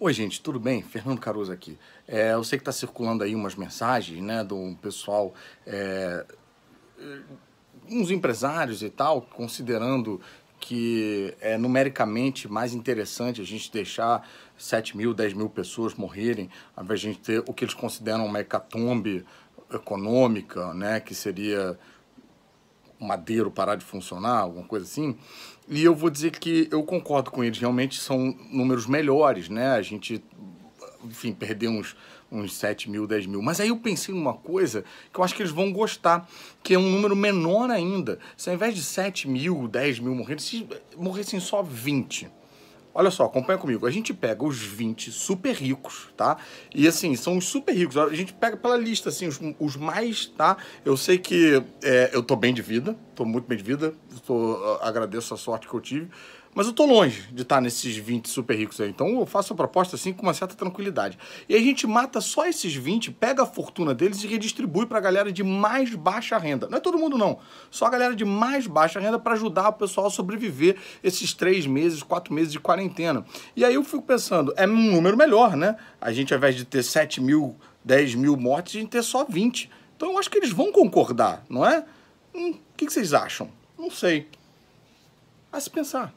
Oi, gente, tudo bem? Fernando Caruso aqui. É, eu sei que está circulando aí umas mensagens, né, do pessoal, é, é, uns empresários e tal, considerando que é numericamente mais interessante a gente deixar 7 mil, 10 mil pessoas morrerem, ao invés de a gente ter o que eles consideram uma hecatombe econômica, né, que seria Madeiro parar de funcionar, alguma coisa assim. E eu vou dizer que eu concordo com eles, realmente são números melhores, né? A gente, enfim, perdeu uns, uns 7 mil, 10 mil. Mas aí eu pensei numa coisa que eu acho que eles vão gostar, que é um número menor ainda. Se ao invés de 7 mil, 10 mil morrer, se morressem só 20 Olha só, acompanha comigo. A gente pega os 20 super ricos, tá? E assim, são os super ricos. A gente pega pela lista, assim, os, os mais, tá? Eu sei que é, eu tô bem de vida, tô muito bem de vida, tô, ah, agradeço a sorte que eu tive. Mas eu tô longe de estar tá nesses 20 super ricos aí. Então eu faço a proposta assim com uma certa tranquilidade. E a gente mata só esses 20, pega a fortuna deles e redistribui para a galera de mais baixa renda. Não é todo mundo, não. Só a galera de mais baixa renda para ajudar o pessoal a sobreviver esses três meses, quatro meses de quarentena. E aí eu fico pensando, é um número melhor, né? A gente, ao invés de ter 7 mil, 10 mil mortes, a gente ter só 20. Então eu acho que eles vão concordar, não é? Hum, o que vocês acham? Não sei. A se pensar.